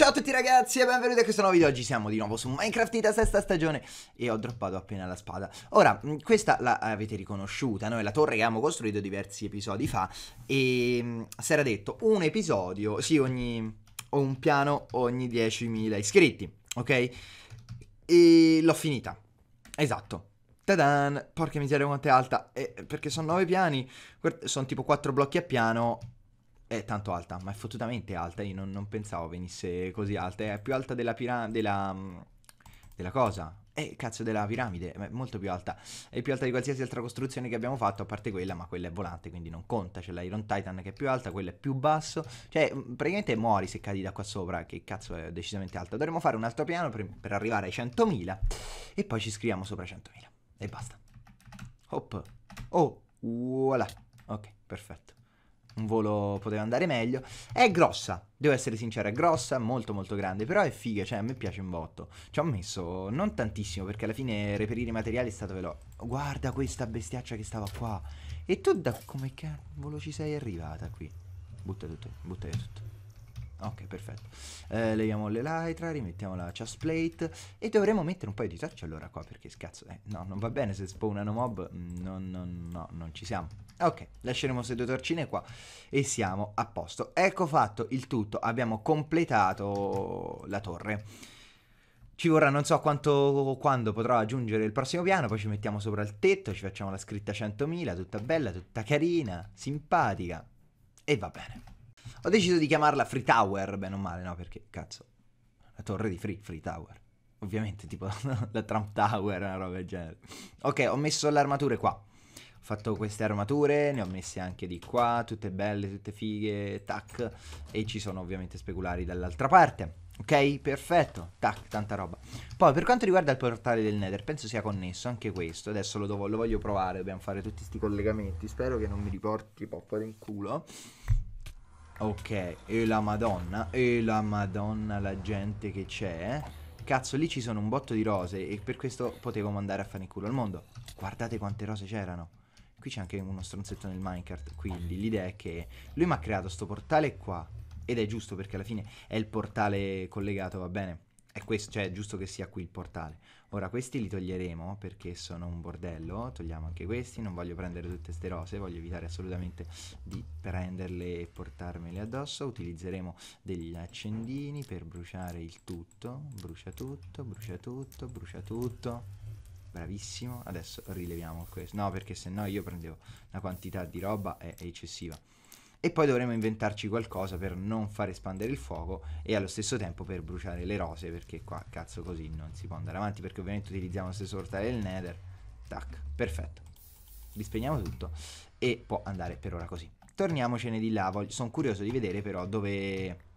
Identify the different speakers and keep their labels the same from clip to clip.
Speaker 1: Ciao a tutti ragazzi e benvenuti a questo nuovo video, oggi siamo di nuovo su Minecraft Ita sesta stagione e ho droppato appena la spada Ora, mm, questa l'avete la riconosciuta, noi la torre che abbiamo costruito diversi episodi fa e mm, si era detto un episodio, sì ogni, o un piano ogni 10.000 iscritti, ok? E l'ho finita, esatto Tadan, porca miseria quanto è alta, eh, perché sono 9 piani, sono tipo 4 blocchi a piano è tanto alta, ma è fottutamente alta. Io non, non pensavo venisse così alta. È più alta della piramide. Della, mm, della cosa. Eh, cazzo della piramide, è molto più alta. È più alta di qualsiasi altra costruzione che abbiamo fatto, a parte quella, ma quella è volante, quindi non conta. C'è l'Iron Titan che è più alta, quella è più basso. Cioè, mm, praticamente muori se cadi da qua sopra, che cazzo è decisamente alta. Dovremmo fare un altro piano per, per arrivare ai 100.000 e poi ci scriviamo sopra 100.000. E basta. Hop. Oh, voilà. Ok, perfetto un volo poteva andare meglio. È grossa, devo essere sincero, è grossa, molto molto grande, però è figa, cioè a me piace un botto. Ci ho messo non tantissimo perché alla fine reperire i materiali è stato veloce. Guarda questa bestiaccia che stava qua. E tu da come cavolo ci sei arrivata qui? Butta tutto, butta tutto. Ok, perfetto. Eh, leviamo l'elytra, rimettiamo la chest plate e dovremmo mettere un paio di torce allora qua perché scazzo, eh, no, non va bene se spawnano mob, no, mm, no, no, non ci siamo. Ok, lasceremo queste due torcine qua e siamo a posto. Ecco fatto il tutto, abbiamo completato la torre. Ci vorrà non so quanto, quando potrò aggiungere il prossimo piano, poi ci mettiamo sopra il tetto, ci facciamo la scritta 100.000, tutta bella, tutta carina, simpatica e va bene. Ho deciso di chiamarla Free Tower, beh non male no, perché cazzo, la torre di Free, Free Tower. Ovviamente tipo la Trump Tower, una roba del genere. Ok, ho messo l'armatura qua fatto queste armature, ne ho messe anche di qua, tutte belle, tutte fighe, tac, e ci sono ovviamente speculari dall'altra parte. Ok, perfetto, tac, tanta roba. Poi per quanto riguarda il portale del Nether, penso sia connesso anche questo, adesso lo, do, lo voglio provare, dobbiamo fare tutti questi collegamenti, spero che non mi riporti poppa in culo. Ok, e la madonna, e la madonna la gente che c'è. Cazzo, lì ci sono un botto di rose e per questo potevo mandare a fare in culo al mondo. Guardate quante rose c'erano qui c'è anche uno stronzetto nel Minecraft, quindi l'idea è che lui mi ha creato questo portale qua, ed è giusto perché alla fine è il portale collegato, va bene? È questo, cioè è giusto che sia qui il portale. Ora questi li toglieremo perché sono un bordello, togliamo anche questi, non voglio prendere tutte ste rose, voglio evitare assolutamente di prenderle e portarmele addosso, utilizzeremo degli accendini per bruciare il tutto, brucia tutto, brucia tutto, brucia tutto bravissimo adesso rileviamo questo no perché se no io prendevo una quantità di roba è, è eccessiva e poi dovremo inventarci qualcosa per non far espandere il fuoco e allo stesso tempo per bruciare le rose perché qua cazzo così non si può andare avanti perché ovviamente utilizziamo lo stesso portale del nether tac perfetto rispegniamo tutto e può andare per ora così torniamocene di là sono curioso di vedere però dove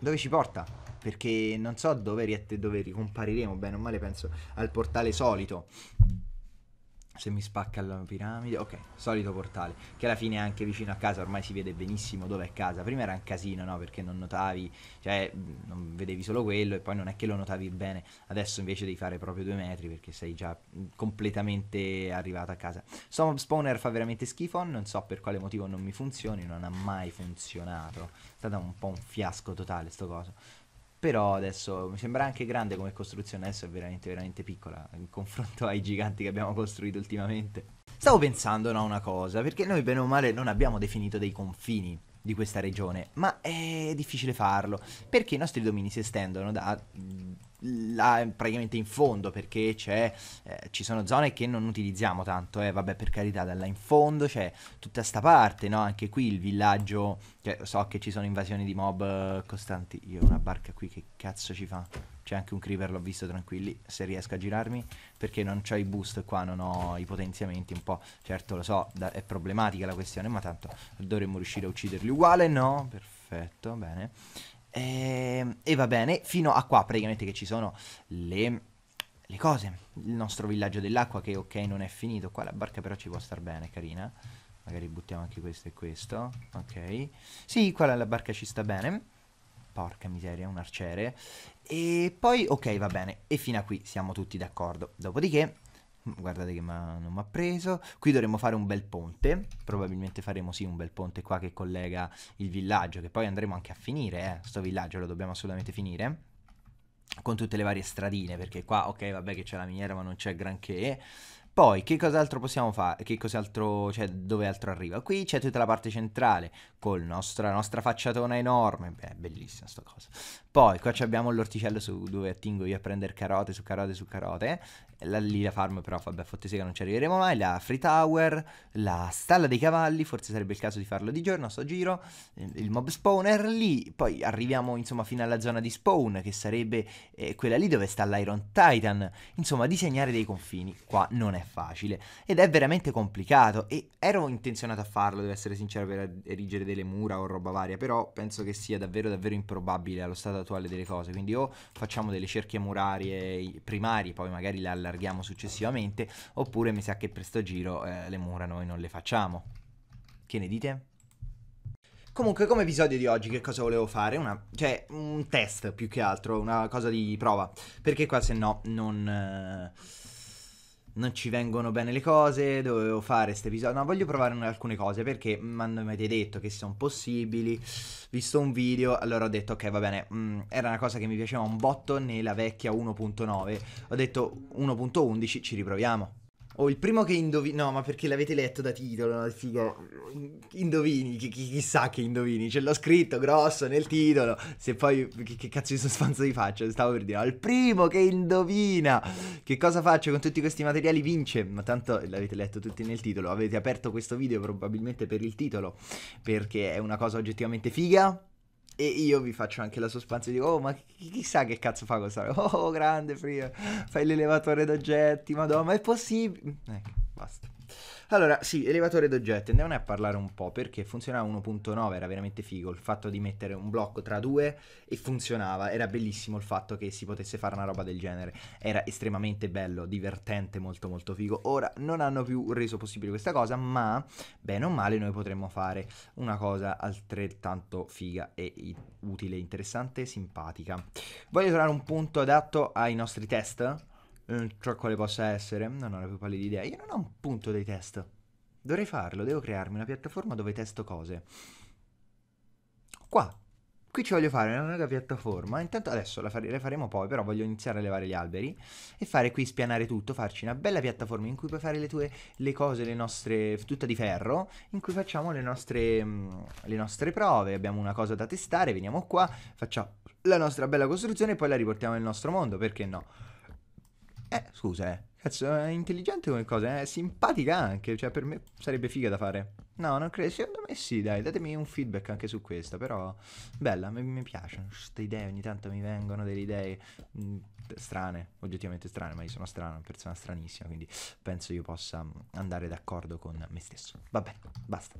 Speaker 1: dove ci porta? Perché non so dove, ri- dove ricompariremo, bene o male penso al portale solito se mi spacca la piramide, ok, solito portale, che alla fine è anche vicino a casa, ormai si vede benissimo dove è casa, prima era un casino, no, perché non notavi, cioè non vedevi solo quello e poi non è che lo notavi bene, adesso invece devi fare proprio due metri perché sei già completamente arrivato a casa. Storm Spawner fa veramente schifo, non so per quale motivo non mi funzioni, non ha mai funzionato, è stato un po' un fiasco totale sto coso. Però adesso mi sembra anche grande come costruzione, adesso è veramente, veramente piccola in confronto ai giganti che abbiamo costruito ultimamente. Stavo pensando a no, una cosa, perché noi bene o male non abbiamo definito dei confini di questa regione, ma è difficile farlo, perché i nostri domini si estendono da là, praticamente in fondo perché eh, ci sono zone che non utilizziamo tanto, eh, vabbè per carità, da là in fondo c'è tutta sta parte, no? anche qui il villaggio, cioè, so che ci sono invasioni di mob eh, costanti, io ho una barca qui che cazzo ci fa? C'è anche un creeper, l'ho visto tranquilli, se riesco a girarmi, perché non ho i boost qua, non ho i potenziamenti un po', certo lo so, da, è problematica la questione, ma tanto dovremmo riuscire a ucciderli uguale, no? Perfetto, bene. E, ehm, e va bene, fino a qua praticamente che ci sono le le cose. Il nostro villaggio dell'acqua che ok non è finito. Qua la barca però ci può star bene, carina. Magari buttiamo anche questo e questo. Ok. Sì, qua la barca ci sta bene. Porca miseria, un arciere. E poi ok va bene. E fino a qui siamo tutti d'accordo. Dopodiché guardate che non mi ha preso. Qui dovremmo fare un bel ponte, probabilmente faremo sì un bel ponte qua che collega il villaggio, che poi andremo anche a finire, eh. sto villaggio lo dobbiamo assolutamente finire. Con tutte le varie stradine, perché qua, ok, vabbè che c'è la miniera ma non c'è granché. Poi, che cos'altro possiamo fare? Che cos'altro, cioè, dove altro arriva? Qui c'è tutta la parte centrale, con la nostra, facciatona enorme. Beh, bellissima sta cosa. Poi qua abbiamo l'orticello su dove attingo io a prendere carote su carote su carote. La, lì la farm però, vabbè, fottesega non ci arriveremo mai. La free tower, la stalla dei cavalli, forse sarebbe il caso di farlo di giorno a sto giro. Il mob spawner lì, poi arriviamo insomma fino alla zona di spawn che sarebbe eh, quella lì dove sta l'Iron Titan. Insomma, disegnare dei confini qua non è facile ed è veramente complicato e ero intenzionato a farlo, devo essere sincero, per erigere delle mura o roba varia, però penso che sia davvero davvero improbabile allo stato attuale delle cose, quindi o facciamo delle cerchie murarie primarie, poi magari le allarghiamo successivamente, oppure mi sa che per sto giro eh, le mura noi non le facciamo. Che ne dite? Comunque, come episodio di oggi, che cosa volevo fare? Una, cioè, un test più che altro, una cosa di prova. Perché qua se no non... Eh non ci vengono bene le cose, dovevo fare questo episodio. No, voglio provare alcune cose perché mi avete detto che sono possibili. Visto un video, allora ho detto ok, va bene, mh, mm, era una cosa che mi piaceva un botto nella vecchia 1.9. Ho detto 1.11, ci riproviamo. O il primo che indovini. No, ma perché l'avete letto da titolo, no? Figo. Indovini, chi, chi, chissà che indovini. Ce l'ho scritto grosso nel titolo. Se poi. Che, che cazzo di sostanza vi faccio? Stavo per dire. Al primo che indovina. Che cosa faccio con tutti questi materiali? Vince. Ma tanto l'avete letto tutti nel titolo. Avete aperto questo video probabilmente per il titolo. Perché è una cosa oggettivamente figa e io vi faccio anche la sospansione e dico, oh, ma chissà che cazzo fa questa Oh, grande Fria, fai l'elevatore d'oggetti, madonna, ma è possibile? Ecco, eh, basta. Allora, sì, elevatore d'oggetti, andiamo a parlare un po' perché funzionava 1.9, era veramente figo il fatto di mettere un blocco tra due e funzionava, era bellissimo il fatto che si potesse fare una roba del genere, era estremamente bello, divertente, molto molto figo. Ora non hanno più reso possibile questa cosa, ma bene o male noi potremmo fare una cosa altrettanto figa e utile, interessante, simpatica. Voglio trovare un punto adatto ai nostri test tra mm, quale possa essere, non ho la più pallida idea. Io non ho un punto dei test. Dovrei farlo, devo crearmi una piattaforma dove testo cose. Qua. Qui ci voglio fare una nuova piattaforma. Intanto adesso la, fare, la faremo poi, però voglio iniziare a levare gli alberi e fare qui spianare tutto, farci una bella piattaforma in cui puoi fare le tue le cose, le nostre tutta di ferro, in cui facciamo le nostre mm, le nostre prove, abbiamo una cosa da testare, veniamo qua, facciamo la nostra bella costruzione e poi la riportiamo nel nostro mondo, perché no? Eh, scusa, eh. Cazzo, è intelligente come cosa, è simpatica anche, cioè per me sarebbe figa da fare. No, non credo, secondo me sì, dai, datemi un feedback anche su questa, però bella, mi, mi piacciono queste idee, ogni tanto mi vengono delle idee mh, mm, strane, oggettivamente strane, ma io sono strano, una persona stranissima, quindi penso io possa mm, andare d'accordo con me stesso. Vabbè, basta.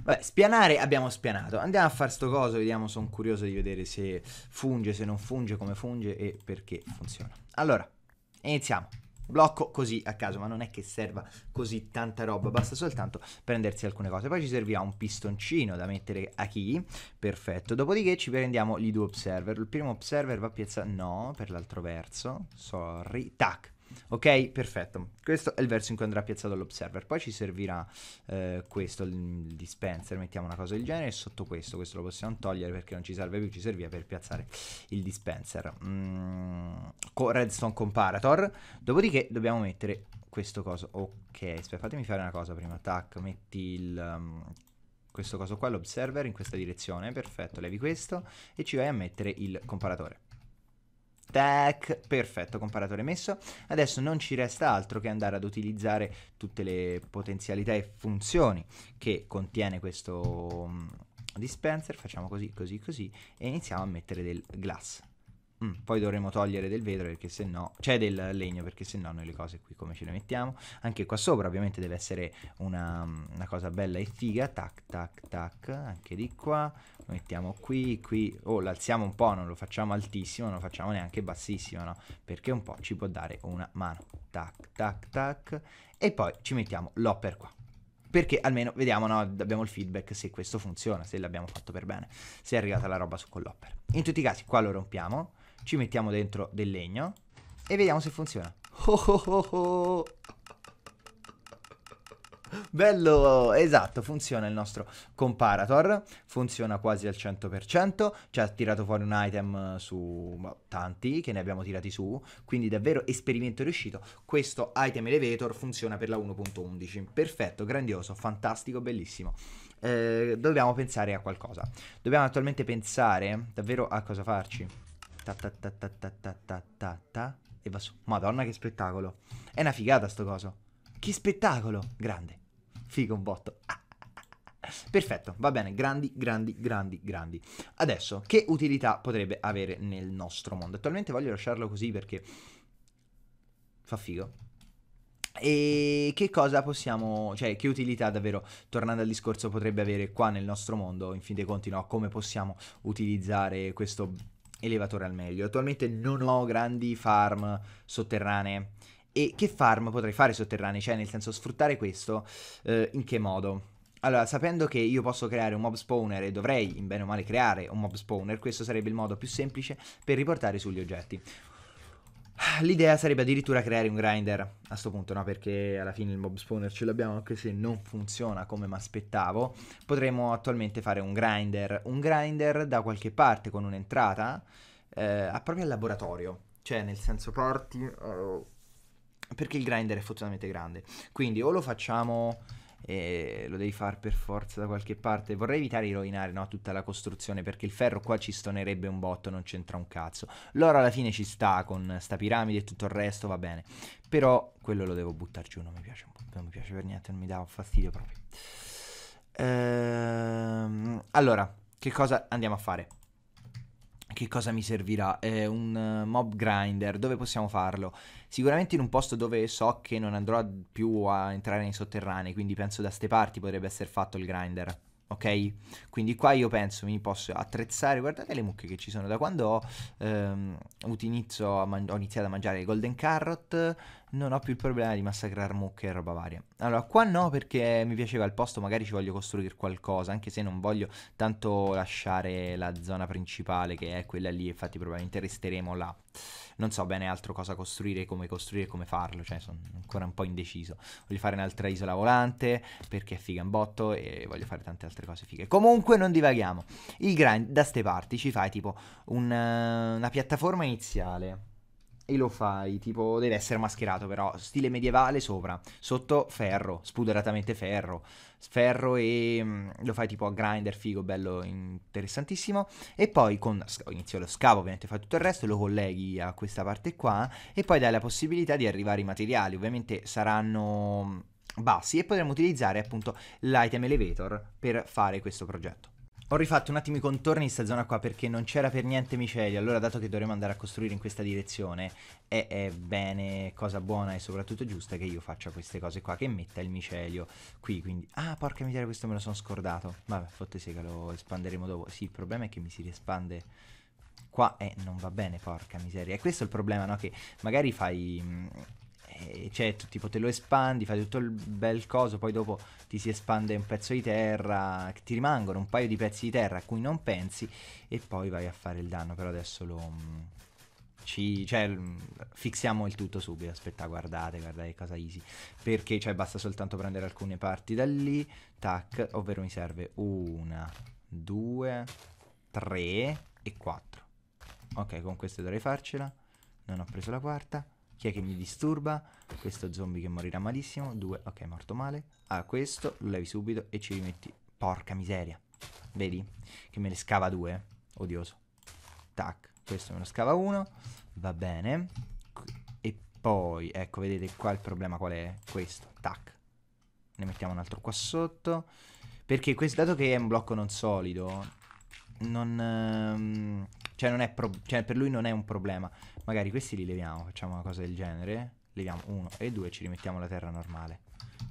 Speaker 1: Vabbè, spianare abbiamo spianato. Andiamo a fare sto coso, vediamo, sono curioso di vedere se funge, se non funge, come funge e perché funziona. Allora, Iniziamo. Blocco così a caso, ma non è che serva così tanta roba, basta soltanto prendersi alcune cose. Poi ci serviva un pistoncino da mettere a chi, perfetto. Dopodiché ci prendiamo gli due observer. Il primo observer va a piazzato, no, per l'altro verso, sorry, tac, Ok, perfetto. Questo è il verso in cui andrà piazzato l'observer. Poi ci servirà eh, questo, il dispenser, mettiamo una cosa del genere, sotto questo, questo lo possiamo togliere perché non ci serve più, ci serviva per piazzare il dispenser. Mm, redstone comparator. Dopodiché dobbiamo mettere questo coso. Ok, aspetta, fatemi fare una cosa prima. Tac, metti il... Um, questo coso qua, l'observer in questa direzione, perfetto, levi questo e ci vai a mettere il comparatore. Tac, perfetto, comparatore messo. Adesso non ci resta altro che andare ad utilizzare tutte le potenzialità e funzioni che contiene questo mm, dispenser. Facciamo così, così, così e iniziamo a mettere del glass. Mm, poi dovremo togliere del vetro perché se no, cioè del legno perché se no noi le cose qui come ce le mettiamo? Anche qua sopra ovviamente deve essere una, una cosa bella e figa, tac tac tac, anche di qua, lo mettiamo qui, qui, o oh, l'alziamo un po', non lo facciamo altissimo, non lo facciamo neanche bassissimo, no? Perché un po' ci può dare una mano, tac tac tac, e poi ci mettiamo l'hopper qua perché almeno vediamo, no, abbiamo il feedback se questo funziona, se l'abbiamo fatto per bene, se è arrivata la roba su quell'hopper. In tutti i casi qua lo rompiamo, ci mettiamo dentro del legno e vediamo se funziona. Oh oh oh oh. Bello, esatto, funziona il nostro comparator, funziona quasi al 100%, ci ha tirato fuori un item eh, su boh, tanti che ne abbiamo tirati su, quindi davvero esperimento riuscito, questo item elevator funziona per la 1.11, perfetto, grandioso, fantastico, bellissimo. Eh, dobbiamo pensare a qualcosa, dobbiamo attualmente pensare davvero a cosa farci ta ta ta ta ta ta ta ta ta e va su. Madonna che spettacolo. È una figata sto coso. Che spettacolo. Grande. Figo un botto. Perfetto, va bene, grandi, grandi, grandi, grandi. Adesso, che utilità potrebbe avere nel nostro mondo? Attualmente voglio lasciarlo così perché fa figo. E che cosa possiamo, cioè che utilità davvero, tornando al discorso, potrebbe avere qua nel nostro mondo, in fin dei conti, no? Come possiamo utilizzare questo elevatore al meglio. Attualmente non ho grandi farm sotterranee. E che farm potrei fare sotterranee? Cioè, nel senso, sfruttare questo eh, in che modo? Allora, sapendo che io posso creare un mob spawner e dovrei, in bene o male, creare un mob spawner, questo sarebbe il modo più semplice per riportare sugli oggetti. L'idea sarebbe addirittura creare un grinder a questo punto, no? Perché alla fine il mob spawner ce l'abbiamo, anche se non funziona come mi aspettavo. Potremmo attualmente fare un grinder, un grinder da qualche parte con un'entrata eh, proprio al laboratorio. Cioè, nel senso, porti. Uh, perché il grinder è fortunatamente grande. Quindi, o lo facciamo e lo devi far per forza da qualche parte. Vorrei evitare di rovinare no, tutta la costruzione perché il ferro qua ci stonerebbe un botto, non c'entra un cazzo. L'oro alla fine ci sta con sta piramide e tutto il resto, va bene. Però quello lo devo buttare giù, non mi piace, non mi piace per niente, non mi dà fastidio proprio. Ehm, allora, che cosa andiamo a fare? che cosa mi servirà? Eh, un mob grinder, dove possiamo farlo? Sicuramente in un posto dove so che non andrò più a entrare nei sotterranei, quindi penso da ste parti potrebbe essere fatto il grinder. Ok? Quindi qua io penso mi posso attrezzare. Guardate le mucche che ci sono. Da quando ho, ehm, utilizzo, ho iniziato a mangiare le golden carrot, non ho più il problema di massacrare mucche e roba varia. Allora, qua no, perché mi piaceva il posto, magari ci voglio costruire qualcosa, anche se non voglio tanto lasciare la zona principale che è quella lì, infatti probabilmente resteremo là. Non so bene altro cosa costruire, come costruire, come farlo, cioè sono ancora un po' indeciso. Voglio fare un'altra isola volante, perché è figa in botto, e voglio fare tante altre cose fighe. Comunque non divaghiamo. Il grind da ste parti ci fai tipo un, una piattaforma iniziale e lo fai, tipo deve essere mascherato però, stile medievale sopra, sotto ferro, spudoratamente ferro, ferro e mm, lo fai tipo a grinder, figo, bello, interessantissimo, e poi con, inizio lo scavo, ovviamente fai tutto il resto, lo colleghi a questa parte qua e poi dai la possibilità di arrivare i materiali, ovviamente saranno mm, bassi e potremo utilizzare appunto l'item elevator per fare questo progetto. Ho rifatto un attimo i contorni di questa zona qua perché non c'era per niente micelio, allora dato che dovremmo andare a costruire in questa direzione è, è, bene, cosa buona e soprattutto giusta che io faccia queste cose qua, che metta il micelio qui, quindi... Ah, porca miseria, questo me lo sono scordato. Vabbè, fotte sega, lo espanderemo dopo. Sì, il problema è che mi si riespande qua e eh, non va bene, porca miseria. E questo è il problema, no? Che magari fai... Mh, mm, e eh, cioè, certo, tipo, te lo espandi, fai tutto il bel coso, poi dopo ti si espande un pezzo di terra, ti rimangono un paio di pezzi di terra a cui non pensi e poi vai a fare il danno, però adesso lo... Mm, ci, cioè, mm, fissiamo il tutto subito. Aspetta, guardate, guardate che cosa easy. Perché cioè, basta soltanto prendere alcune parti da lì. Tac, ovvero mi serve una, due, tre e quattro. Ok, con queste dovrei farcela. Non ho preso la quarta. Chi è che mi disturba? Questo zombie che morirà malissimo. Due, ok, morto male. Ah, questo lo levi subito e ci rimetti. Porca miseria. Vedi? Che me ne scava due. Eh. Odioso. Tac. Questo me lo scava uno. Va bene. E poi, ecco, vedete qua il problema qual è? Questo. Tac. Ne mettiamo un altro qua sotto. Perché questo, dato che è un blocco non solido, non... Ehm, cioè, non è pro- cioè per lui non è un problema. Magari questi li leviamo, facciamo una cosa del genere. Leviamo uno e due, e ci rimettiamo la terra normale.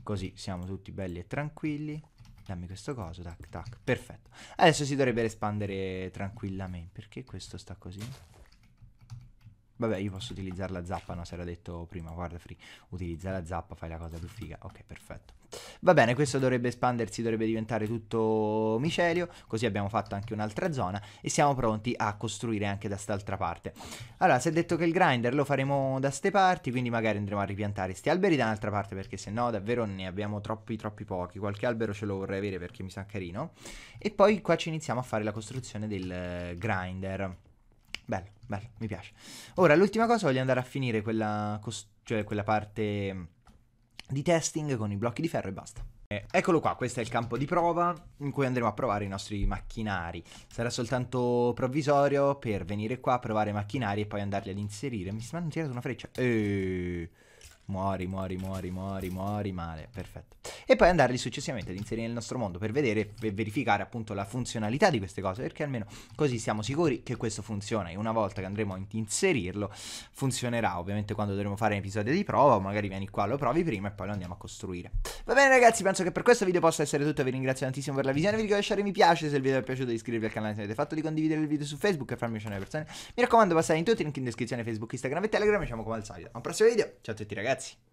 Speaker 1: Così siamo tutti belli e tranquilli. Dammi questo coso, tac, tac, perfetto. Adesso si dovrebbe espandere tranquillamente. Perché questo sta così? Vabbè, io posso utilizzare la zappa, no? Se era detto prima, guarda Free, utilizza la zappa, fai la cosa più figa. Ok, perfetto. Va bene, questo dovrebbe espandersi, dovrebbe diventare tutto micelio, così abbiamo fatto anche un'altra zona e siamo pronti a costruire anche da quest'altra parte. Allora, si è detto che il grinder lo faremo da ste parti, quindi magari andremo a ripiantare sti alberi da un'altra parte perché se no davvero ne abbiamo troppi troppi pochi, qualche albero ce lo vorrei avere perché mi sa carino. E poi qua ci iniziamo a fare la costruzione del eh, grinder. Bello, bello, mi piace. Ora, l'ultima cosa voglio andare a finire quella, cos- cioè quella parte di testing con i blocchi di ferro e basta. Eh, eccolo qua, questo è il campo di prova in cui andremo a provare i nostri macchinari. Sarà soltanto provvisorio per venire qua, a provare i macchinari e poi andarli ad inserire. Mi stanno tirando una freccia. Eeeh. Muori, muori, muori, muori, muori male. Perfetto e poi andarli successivamente ad inserire nel nostro mondo per vedere e verificare appunto la funzionalità di queste cose, perché almeno così siamo sicuri che questo funziona e una volta che andremo a inserirlo funzionerà, ovviamente quando dovremo fare un episodio di prova, magari vieni qua, lo provi prima e poi lo andiamo a costruire. Va bene ragazzi, penso che per questo video possa essere tutto, vi ringrazio tantissimo per la visione, vi ricordo di lasciare mi piace se il video vi è piaciuto, di iscrivervi al canale se avete fatto, di condividere il video su Facebook e farmi piacere alle persone, mi raccomando passate in tutti, i link in descrizione Facebook, Instagram e Telegram, diciamo come al solito, a un prossimo video, ciao a tutti ragazzi!